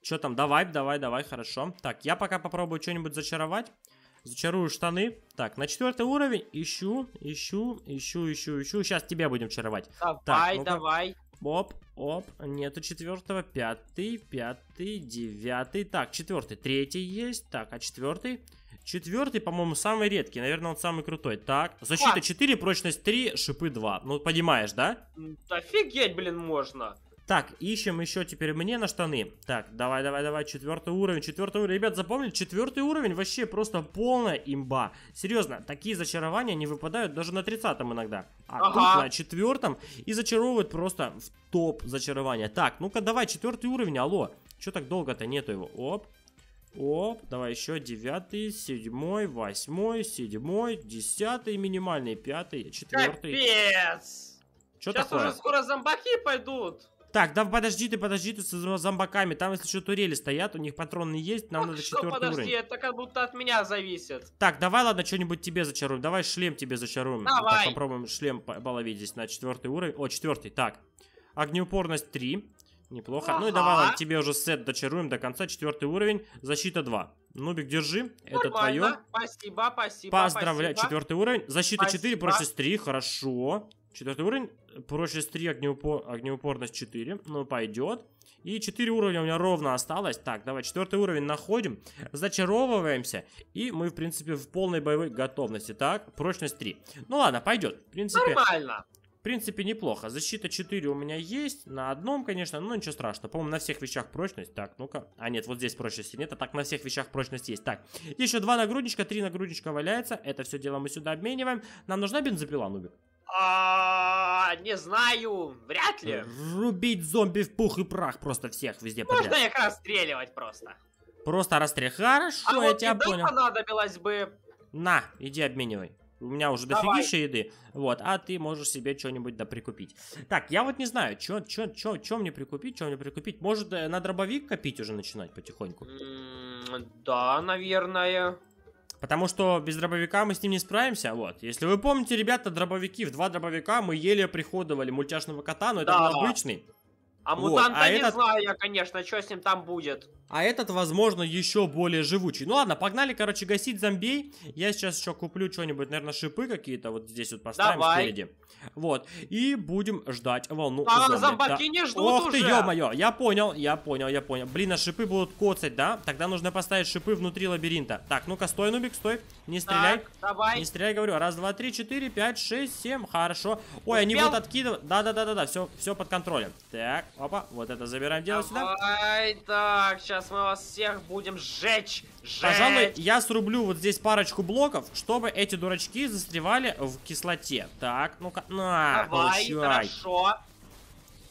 Что там, давай, давай, давай, хорошо. Так, я пока попробую что-нибудь зачаровать. Зачарую штаны. Так, на четвертый уровень ищу, ищу, ищу, ищу, ищу. Сейчас тебя будем чаровать. Давай, так, ну давай. Оп, оп, нету четвертого, пятый, пятый, девятый, так, четвертый, третий есть, так, а четвертый? Четвертый, по-моему, самый редкий, наверное, он самый крутой. Так, защита а. 4, прочность 3, шипы 2, ну, понимаешь, да? Офигеть, блин, можно. Так, ищем еще теперь мне на штаны. Так, давай, давай, давай, четвертый уровень, четвертый уровень. Ребят, запомнили, четвертый уровень вообще просто полная имба. Серьезно, такие зачарования не выпадают даже на тридцатом иногда. А ага. тут на четвертом и зачаровывают просто в топ зачарования. Так, ну-ка давай, четвертый уровень, алло. Че так долго-то нету его? Оп, Оп, давай еще девятый, седьмой, восьмой, седьмой, десятый минимальный, пятый, четвертый. Капец! Что Сейчас такое? уже скоро зомбаки пойдут. Так, да подожди ты, подожди ты с зомбаками. Там, если что, турели стоят, у них патроны есть, нам ну, надо четвертый Что подожди, уровень. это как будто от меня зависит. Так, давай, ладно, что-нибудь тебе зачаруем. Давай шлем тебе зачаруем. Давай. Вот так, попробуем шлем половить здесь на четвертый уровень. О, четвертый, так. Огнеупорность 3. Неплохо. Ага. Ну и давай, ладно, тебе уже сет дочаруем до конца. Четвертый уровень. Защита 2. Нубик, держи. Нормально. Это твое. Спасибо, спасибо. Поздравляю. Четвертый уровень. Защита спасибо. 4, прочность 3. Хорошо. Четвертый уровень, прочность 3, огнеупор... огнеупорность 4. Ну, пойдет. И 4 уровня у меня ровно осталось. Так, давай, четвертый уровень находим, зачаровываемся, и мы, в принципе, в полной боевой готовности. Так, прочность 3. Ну ладно, пойдет. В принципе, Нормально. В принципе, неплохо. Защита 4 у меня есть. На одном, конечно, но ничего страшного. По-моему, на всех вещах прочность. Так, ну-ка. А, нет, вот здесь прочности нет. А так на всех вещах прочность есть. Так, еще два нагрудничка, три нагрудничка валяется. Это все дело мы сюда обмениваем. Нам нужна бензопила, Нубик? А, не знаю, вряд ли. Рубить зомби в пух и прах просто всех везде Можно подряд. их расстреливать просто. Просто расстрелять. Хорошо, а я вот тебя понял. понадобилось бы. На, иди обменивай. У меня уже Давай. дофигища еды. Вот, а ты можешь себе что-нибудь да прикупить. Так, я вот не знаю, что чё, чё, чё мне прикупить, что мне прикупить. Может, э, на дробовик копить уже начинать потихоньку? Mm, да, наверное потому что без дробовика мы с ним не справимся, вот. Если вы помните, ребята, дробовики, в два дробовика мы еле приходовали мультяшного кота, но это да. был обычный. А вот. мутанта а не этот... знаю я, конечно, что с ним там будет. А этот, возможно, еще более живучий. Ну ладно, погнали, короче, гасить зомби. Я сейчас еще куплю что-нибудь, наверное, шипы какие-то вот здесь вот поставим Давай. спереди. Вот. И будем ждать волну А зомби. зомбаки да. не ждут Ох уже. ты, ё-моё, я понял, я понял, я понял. Блин, а шипы будут коцать, да? Тогда нужно поставить шипы внутри лабиринта. Так, ну-ка, стой, Нубик, стой. Не стреляй. Так, давай. Не стреляй, говорю. Раз, два, три, четыре, пять, шесть, семь. Хорошо. Ой, Успел? они будут откидывать. Да-да-да-да-да, все, все под контролем. Так. Опа, вот это забираем, дело сюда. Ай, так, сейчас мы вас всех будем сжечь, сжечь. Пожалуй, я срублю вот здесь парочку блоков, чтобы эти дурачки застревали в кислоте. Так, ну-ка, на, Давай, получай. хорошо.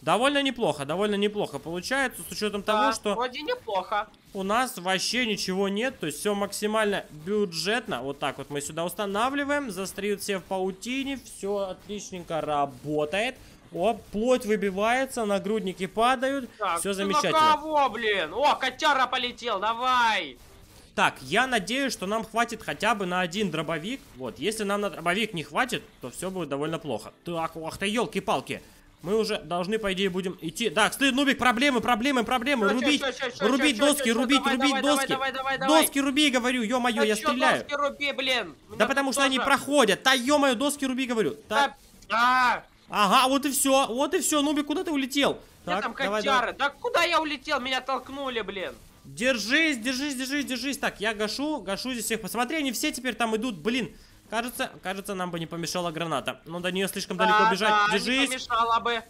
Довольно неплохо, довольно неплохо получается, с учетом да, того, что... вроде неплохо. У нас вообще ничего нет, то есть все максимально бюджетно. Вот так вот мы сюда устанавливаем, застреют все в паутине, все отличненько работает. О, плоть выбивается, нагрудники падают. Так, все ну замечательно. Ну кого, блин? О, котяра полетел, давай! Так, я надеюсь, что нам хватит хотя бы на один дробовик. Вот, если нам на дробовик не хватит, то все будет довольно плохо. Так, ох ты, елки-палки. Мы уже должны, по идее, будем идти. Так, стыд, Нубик, проблемы, проблемы, проблемы. Что, рубить, что, что, что, рубить что, доски, что, что, рубить, давай, рубить давай, доски. Давай, давай, давай, доски руби, говорю, ё-моё, я стреляю. доски руби, блин? да потому тоже... что они проходят. Та ё-моё, доски руби, говорю. Так. А, Ага, вот и все, вот и все. Ну, Нубик, куда ты улетел? Я так, там давай, котяра. Давай. Да куда я улетел? Меня толкнули, блин. Держись, держись, держись, держись. Так, я гашу, гашу здесь всех. Посмотри, они все теперь там идут, блин. Кажется, кажется, нам бы не помешала граната. Но ну, до нее слишком да, далеко бежать. Да, держись. не помешала бы.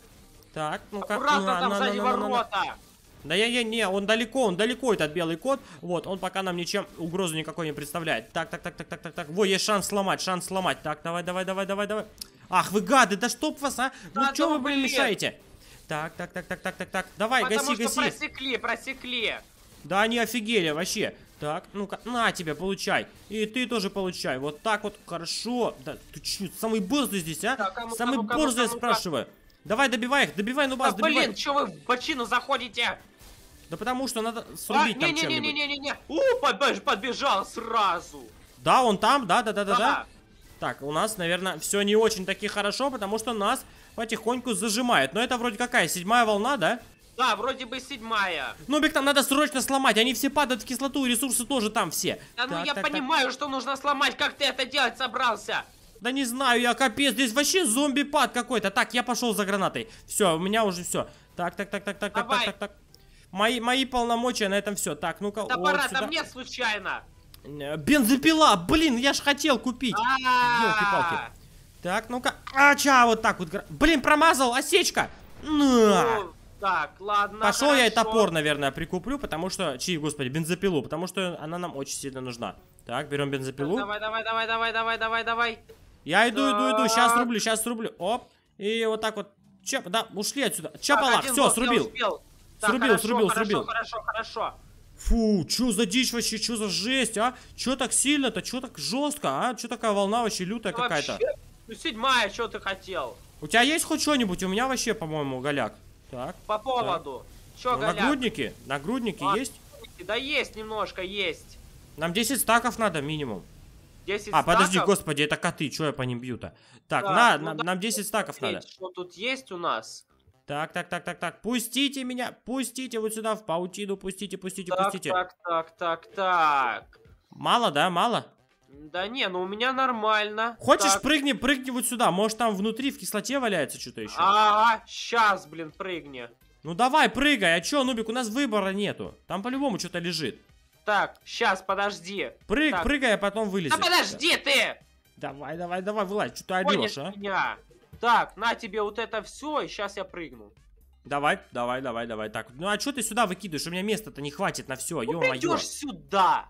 Так, ну как? Аккуратно на, там на, сзади на, на, на На, на. Да я, я, не, он далеко, он далеко, этот белый кот. Вот, он пока нам ничем угрозу никакой не представляет. Так, так, так, так, так, так, так. Во, есть шанс сломать, шанс сломать. Так, давай, давай, давай, давай, давай. Ах, вы гады, да чтоб вас, а! Да ну что вы, блин, мешаете? Так, так, так, так, так, так, так. Давай, Потому гаси, что гаси. просекли, просекли. Да они офигели вообще. Так, ну-ка, на тебя получай. И ты тоже получай. Вот так вот, хорошо. Да, ты че, самый борзый здесь, а? Так, а самый ну борзый, я спрашиваю. Давай, добивай их, добивай, ну бас, да, добивай. блин, что вы в бочину заходите? Да потому что надо а, срубить а, не, там не, не, не, не, не, не, не. У, подбежал сразу. Да, он там, да, да, да, да, да. да. Так, у нас, наверное, все не очень таки хорошо, потому что нас потихоньку зажимает. Но это вроде какая? Седьмая волна, да? Да, вроде бы седьмая. Ну бег там надо срочно сломать. Они все падают в кислоту, и ресурсы тоже там все. Да ну, так, ну я так, понимаю, так. что нужно сломать. Как ты это делать собрался? Да не знаю я, капец, здесь вообще зомби-пад какой-то. Так, я пошел за гранатой. Все, у меня уже все. Так, так, так, так, так, так, так, так, так. Мои, мои полномочия на этом все. Так, ну-ка, Да вот пора, сюда. там нет случайно. Э, бензопила, блин, я ж хотел купить. Елки-палки. А! Так, ну-ка. а Ача, вот так вот. Блин, промазал, осечка. На. Так, ладно. Пошел я и топор, наверное, прикуплю, потому что. Чьи, господи, бензопилу, потому что она нам очень сильно нужна. Так, берем бензопилу. Давай, давай, давай, давай, давай, давай, давай. Я иду, иду, иду. Сейчас рублю, сейчас рублю. Оп. И вот так вот. Че, да, ушли отсюда. Че, Чапалах, все, срубил. Срубил, срубил, срубил. Хорошо, хорошо, хорошо. Фу, чё за дичь вообще, чё за жесть, а? Чё так сильно-то, чё так жестко, а? Чё такая волна вообще лютая ну, какая-то? Ну седьмая, чё ты хотел? У тебя есть хоть что-нибудь? У меня вообще, по-моему, голяк. Так. По поводу. Так. Чё, ну, голяк? Нагрудники? Нагрудники а, есть? Да есть, немножко есть. Нам 10 стаков надо минимум. 10 а, стаков? подожди, господи, это коты, чё я по ним бью-то? Так, да, на, ну, нам, да, нам 10 стаков надо. Что тут есть у нас? Так, так, так, так, так. Пустите меня, пустите вот сюда в паутину, пустите, пустите, так, пустите. Так, так, так, так. Мало, да, мало? Да не, ну у меня нормально. Хочешь, так. прыгни, прыгни вот сюда. Может, там внутри в кислоте валяется что-то еще. А, сейчас, блин, прыгни. Ну давай, прыгай. А чё, Нубик, у нас выбора нету. Там по-любому что-то лежит. Так, сейчас, подожди. Прыг, так. прыгай, а потом вылезешь. Да подожди ты! Давай, давай, давай, вылазь. Что ты орешь, а? меня. Так, на тебе вот это все, и сейчас я прыгну. Давай, давай, давай, давай. Так, ну а что ты сюда выкидываешь? У меня места-то не хватит на все, ну, ё идешь сюда!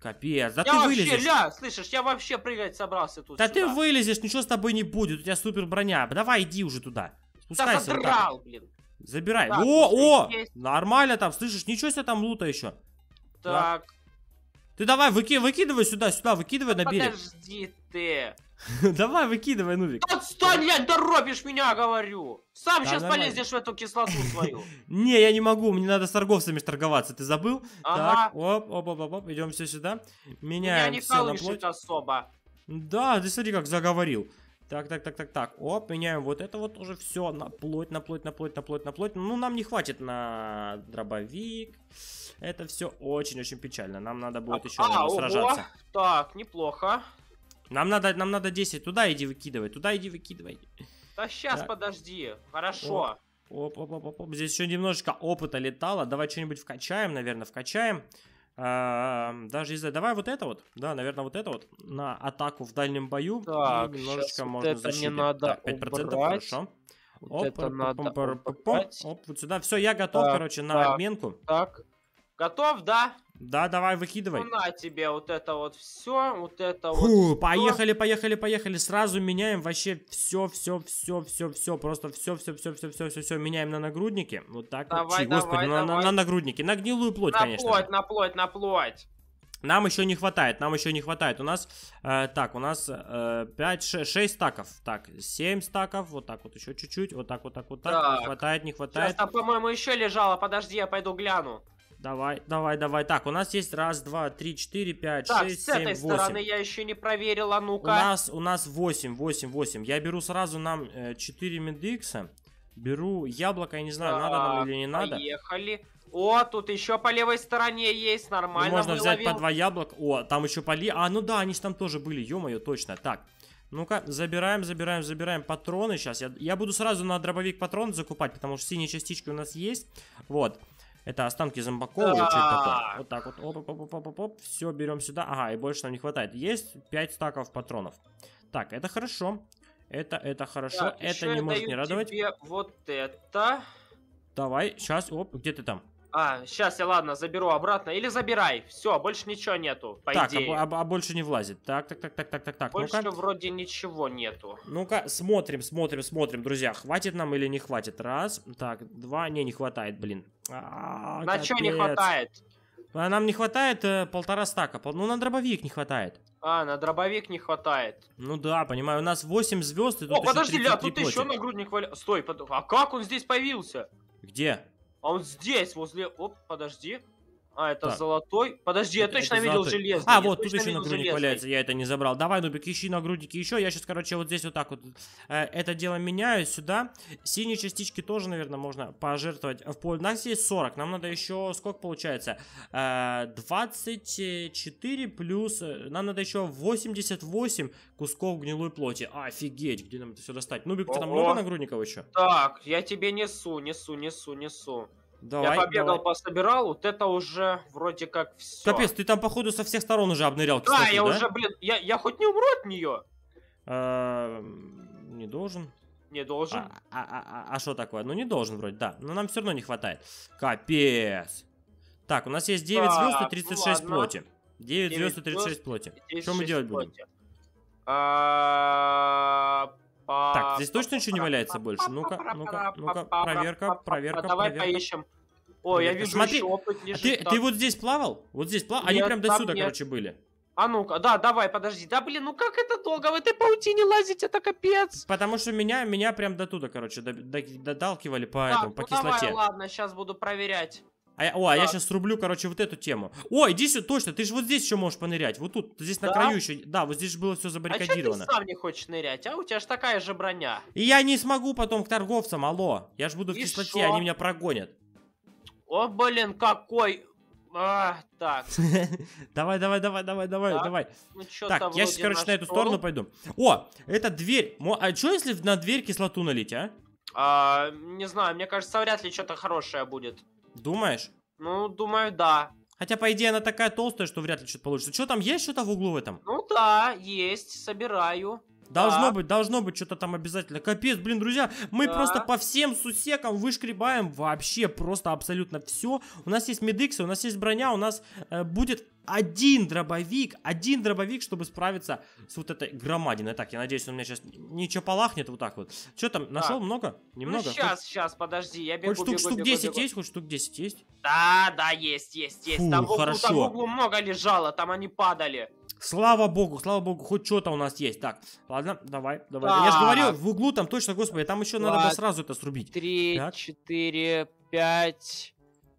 Капец, да я ты вообще, вылезешь. Ля, слышишь, я вообще прыгать собрался тут. Да сюда. ты вылезешь, ничего с тобой не будет, у тебя супер броня. Давай иди уже туда. Спускайся. Да задрал, вот блин. Забирай. Так, о, о, есть. нормально там, слышишь, ничего себе там лута еще. Так, ты давай, выки, выкидывай сюда, сюда, выкидывай на берег. Подожди ты. Давай, выкидывай, Нувик. Отстань, я доробишь меня, говорю. Сам сейчас полезешь в эту кислоту свою. Не, я не могу, мне надо с торговцами торговаться, ты забыл? Ага. Так, оп, оп, оп, оп, идем все сюда. Меняем Меня не колышет особо. Да, ты смотри, как заговорил. Так, так, так, так, так. Оп, меняем вот это вот уже все на плоть, на плоть, на плоть, на плоть, на плоть. Ну, нам не хватит на дробовик. Это все очень-очень печально. Нам надо будет а, еще а, сражаться. Ого. Так, неплохо. Нам надо, нам надо 10. Туда иди выкидывай, туда иди выкидывай. Да сейчас, так. подожди. Хорошо. Оп, оп, оп, оп, оп. Здесь еще немножечко опыта летало. Давай что-нибудь вкачаем, наверное, вкачаем. А, даже если давай вот это вот, да, наверное, вот это вот на атаку в дальнем бою так, и немножечко вот можно это защитить. не надо так, 5% убрать. хорошо. Вот оп, это оп, надо оп, оп, оп, оп, вот сюда. Все, я готов, так, короче, на так, обменку. Так, готов, да? Да, давай, выкидывай. Ну, на тебе вот это вот все, вот это Фу, вот. Поехали, все. поехали, поехали. Сразу меняем вообще все, все, все, все, все. Просто все, все, все, все, все, все, все. Меняем на нагрудники. Вот так. Давай, вот. Чи, давай, господи, давай. На, на, на нагрудники. На гнилую плоть, на конечно. Плоть, на плоть, на плоть. Нам еще не хватает, нам еще не хватает. У нас, э, так, у нас э, 5, 6, 6 стаков. Так, 7 стаков, вот так вот еще чуть-чуть, вот так, вот так, вот так. так. Не хватает, не хватает. Сейчас там, по-моему, еще лежало, подожди, я пойду гляну. Давай, давай, давай. Так, у нас есть раз, два, три, четыре, пять, так, шесть, семь, восемь. с этой стороны я еще не проверил, а ну-ка. У нас, у нас восемь, восемь, восемь. Я беру сразу нам э, четыре медикса. Беру яблоко, я не знаю, так, надо нам или не надо. Поехали. О, тут еще по левой стороне есть, нормально. Ну, можно выловил. взять по два яблока. О, там еще поли. А, ну да, они же там тоже были, ё-моё, точно. Так, ну-ка, забираем, забираем, забираем патроны сейчас. Я, я буду сразу на дробовик патрон закупать, потому что синие частички у нас есть. Вот. Это останки зомбакова или что-то такое. Вот так вот. Оп, оп, оп, оп, оп, оп, Все, берем сюда. Ага, и больше нам не хватает. Есть 5 стаков патронов. Так, это хорошо. Это, это хорошо. Так, это не может не радовать. вот это. Давай, сейчас. Оп, где ты там? А, сейчас я, ладно, заберу обратно. Или забирай. Все, больше ничего нету, по так, а идее. А, а, а больше не влазит. Так, так, так, так, так, так, так. Больше ну вроде ничего нету. Ну-ка, смотрим, смотрим, смотрим, друзья. Хватит нам или не хватит? Раз, так, два. Не, не хватает, блин. А, На что не хватает? А нам не хватает э, полтора стака. Пол... Ну, на дробовик не хватает. А, на дробовик не хватает. Ну да, понимаю. У нас 8 звезд и тут О, подожди, Ля, а тут плотик. еще нагрудник валя... Стой, под... а как он здесь появился? Где? А он здесь, возле... Оп, подожди. А, это так. золотой. Подожди, это, я точно видел золотой. железный. А, я вот, тут еще нагрудник валяется, я это не забрал. Давай, Нубик, ищи нагрудники еще. Я сейчас, короче, вот здесь вот так вот э, это дело меняю сюда. Синие частички тоже, наверное, можно пожертвовать в поле. У нас есть 40, нам надо еще, сколько получается? Э, 24 плюс, э, нам надо еще 88 кусков гнилой плоти. Офигеть, где нам это все достать? Нубик, у тебя там много нагрудников еще? Так, я тебе несу, несу, несу, несу. Давай, я побегал, давай. пособирал, вот это уже вроде как все. Капец, ты там походу со всех сторон уже обнырял, кстати, да? я да? уже, блин, я, я хоть не умру от нее? Эм, не должен. Не должен? А а, а, а, а, что такое? Ну не должен вроде, да. Но нам все равно не хватает. Капец. Так, у нас есть 9 так, звезд и 36 ну плоти. 9, 9 звезд и 36 плоти. Что мы делать будем? Так, здесь точно ничего не валяется больше? Ну-ка, ну-ка, ну-ка, проверка, проверка, Давай проверка. поищем. О, я вижу, Смотри, опыт а лежит. ты, ты вот здесь плавал? Вот здесь плавал? Они прям до сюда, нет. короче, были. А ну-ка, да, давай, подожди. Да, блин, ну как это долго? В этой паутине лазить, это капец. Потому что меня, меня прям до туда, короче, додалкивали по, так, этому, по ну кислоте. давай, ладно, сейчас буду проверять. А я, о, а да. я сейчас срублю, короче, вот эту тему. О, иди сюда, точно, ты же вот здесь еще можешь понырять. Вот тут, здесь на краю еще. Да, вот здесь же было все а забаррикадировано. А ты сам не хочешь нырять, а? У тебя же такая же броня. И я не смогу потом к торговцам, алло. Я же буду в кислоте, шо? они меня прогонят. О, блин, какой... А, так. давай, давай, давай, давай, давай, давай. так, ну я сейчас, короче, на эту сторону пойду. О, это дверь. А что, если на дверь кислоту налить, а? а? Не знаю, мне кажется, вряд ли что-то хорошее будет. Думаешь? Ну, думаю, да. Хотя, по идее, она такая толстая, что вряд ли что-то получится. Что там есть что-то в углу в этом? Ну да, есть, собираю. Должно да. быть, должно быть что-то там обязательно. Капец, блин, друзья, мы да. просто по всем сусекам вышкребаем вообще просто абсолютно все. У нас есть медиксы, у нас есть броня, у нас э, будет один дробовик, один дробовик, чтобы справиться с вот этой громадиной. Так, я надеюсь, он у меня сейчас ничего полахнет вот так вот. Что там, нашел да. много? Ну, Немного? Ну, сейчас, хоть... сейчас, подожди, я бегу, хоть штук, бегу, штук бегу, 10 бегу. есть, хоть штук 10 есть? Да, да, есть, есть, есть. Фу, там, в углу, там в углу много лежало, там они падали. Слава богу, слава богу, хоть что-то у нас есть. Так, ладно, давай, давай. Так. Я же говорил, в углу там точно, господи, там еще надо было сразу это срубить. Три, четыре, пять...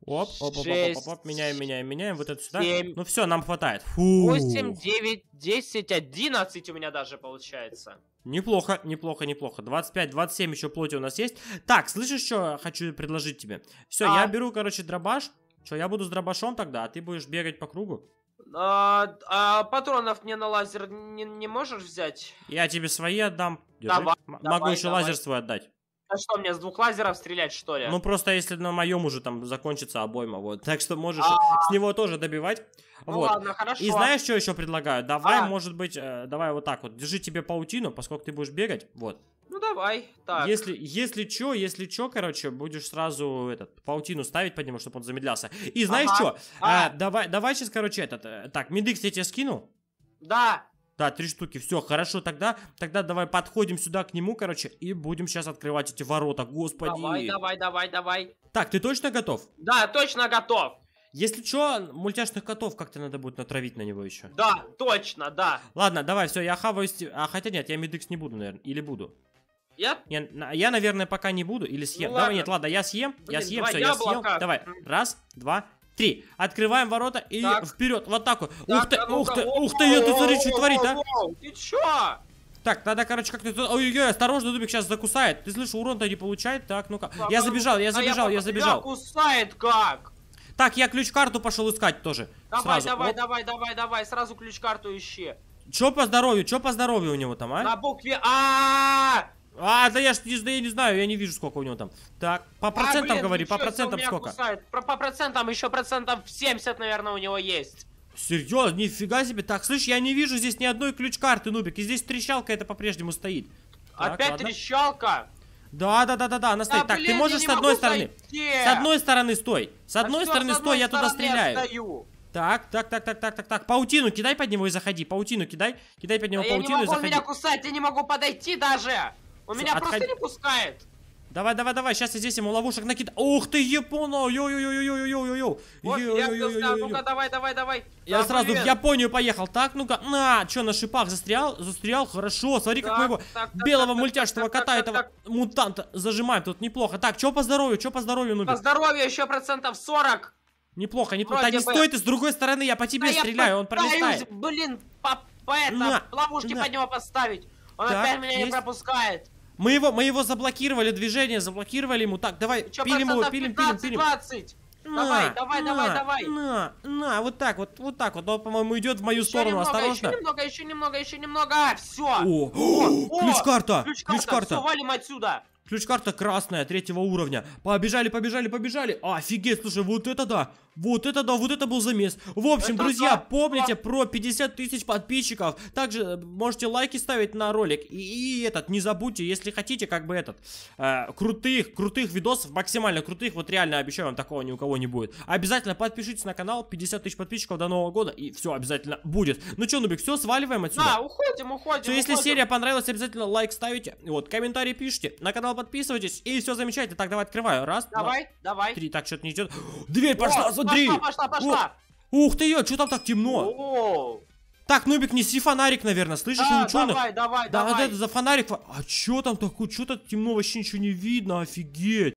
Оп, оп, оп, оп, оп, оп, меняем, меняем, меняем, вот это сюда. 7, ну все, нам хватает. Фу. 8, 9, 10, 11 у меня даже получается. Неплохо, неплохо, неплохо. 25, 27 еще плоти у нас есть. Так, слышишь, что хочу предложить тебе? Все, а? я беру, короче, дробаш. Что, я буду с дробашом тогда, а ты будешь бегать по кругу? А, а патронов мне на лазер не, не можешь взять? Я тебе свои отдам. Держи. Давай, М- давай, могу еще давай. лазер свой отдать. А что, мне с двух лазеров стрелять, что ли? Ну, просто если на моем уже там закончится обойма, вот. Так что можешь А-а-а. с него тоже добивать. Ну вот. ладно, хорошо. И знаешь, что еще предлагаю? Давай, А-а-а. может быть, э, давай вот так вот. Держи тебе паутину, поскольку ты будешь бегать, вот. Ну давай, так. Если, если чё, если чё, короче, будешь сразу этот, паутину ставить под него, чтобы он замедлялся. И знаешь ага. что? А. А, давай, давай сейчас, короче, этот, э, так, медикс я тебе скину? Да. Да, три штуки, все, хорошо, тогда, тогда давай подходим сюда к нему, короче, и будем сейчас открывать эти ворота, господи. Давай, давай, давай, давай. Так, ты точно готов? Да, точно готов. Если что, мультяшных котов как-то надо будет натравить на него еще. Да, точно, да. Ладно, давай, все, я хаваюсь. А хотя нет, я медикс не буду, наверное. Или буду. Я? Я, я, наверное, пока не буду. Или съем. Ну, Давай, нет, ладно, я съем. Блин, я съем, все, яблока. я съем. Давай, раз, два, три. Открываем ворота и так. вперед, в атаку. Так, ух ты, ну ух ты, ух ты, я тут смотри, что творит, а? Ты чё? Так, надо, короче, как-то... Ой-ой-ой, осторожно, Дубик сейчас закусает. Ты слышишь, урон-то не получает. Так, ну-ка. А а я забежал, я забежал, я забежал. Закусает как? Так, я ключ-карту пошел искать тоже. Давай, сразу. давай, вот. давай, давай, давай, сразу ключ-карту ищи. Чё по здоровью, чё по здоровью у него там, а? На букве А! А, да я ж не, да я не знаю, я не вижу, сколько у него там. Так, по а, процентам а, блин, говори, ну по процентам сколько? Про, по процентам еще процентов 70, наверное, у него есть. Серьезно, нифига себе. Так, слышь, я не вижу здесь ни одной ключ-карты, Нубик. И здесь трещалка это по-прежнему стоит. Опять так, трещалка? Да, да, да, да, да, она стоит. Да, так, блин, ты можешь с одной стороны. Зайти. С одной стороны стой. С а одной а стороны с одной стой, стороны я туда стреляю. Стою. Так, так, так, так, так, так, так. Паутину кидай под него и заходи. Паутину кидай. Кидай под него да паутину я не могу, и заходи. Он меня кусать, я не могу подойти даже. У меня Отходи. просто не пускает. Давай, давай, давай, сейчас я здесь ему ловушек накид. Ух ты, Японо! Йо-йо-йо-йо-йо-йо-йо! Вот, я Ну-ка, давай, давай, давай. Я сразу привет. в Японию поехал. Так, ну-ка, на, чё, на шипах застрял? Застрял, хорошо. Смотри, так, как моего белого так, мультяшного кота, этого мутанта зажимаем. Тут неплохо. Так, чё по здоровью, чё по здоровью, Нубик? По здоровью еще процентов 40. Неплохо, неплохо. Да не стой и с другой стороны, я по тебе стреляю, он пролетает. блин, по, по это, ловушки под него поставить. Он опять меня не пропускает. Мы его, мы его заблокировали, движение заблокировали ему. Так, давай, Еще пилим его, пилим, 15, пилим, пилим. 20. Давай, на, давай, на, давай, давай. На, на, вот так вот, вот так вот. Он, по-моему, идет в мою еще сторону, немного, осторожно. Еще немного, еще немного, еще немного. А, Все. О, о, о ключ-карта, ключ-карта. Все, валим отсюда. Ключ-карта красная, третьего уровня. Побежали, побежали, побежали. А, офигеть, слушай, вот это да. Вот это да, вот это был замес. В общем, это друзья, да. помните про 50 тысяч подписчиков. Также э, можете лайки ставить на ролик. И, и этот, не забудьте, если хотите, как бы этот, э, крутых, крутых видосов, максимально крутых, вот реально обещаю вам, такого ни у кого не будет. Обязательно подпишитесь на канал, 50 тысяч подписчиков до Нового года, и все обязательно будет. Ну что, Нубик, все, сваливаем отсюда. Да, уходим, уходим. Все, если уходим. серия понравилась, обязательно лайк ставите, вот, комментарии пишите, на канал подписывайтесь, и все замечательно. Так, давай открываю. Раз, давай, два, давай. три. Так, что-то не идет. Дверь пошла, смотри. Пошла, пошла, пошла. Ух, ух ты, ё, что там так темно? О. Так, Нубик, неси фонарик, наверное, слышишь, да, ученых? давай, давай, да, давай. Да, за фонарик. А что там такое? что так темно, вообще ничего не видно, офигеть.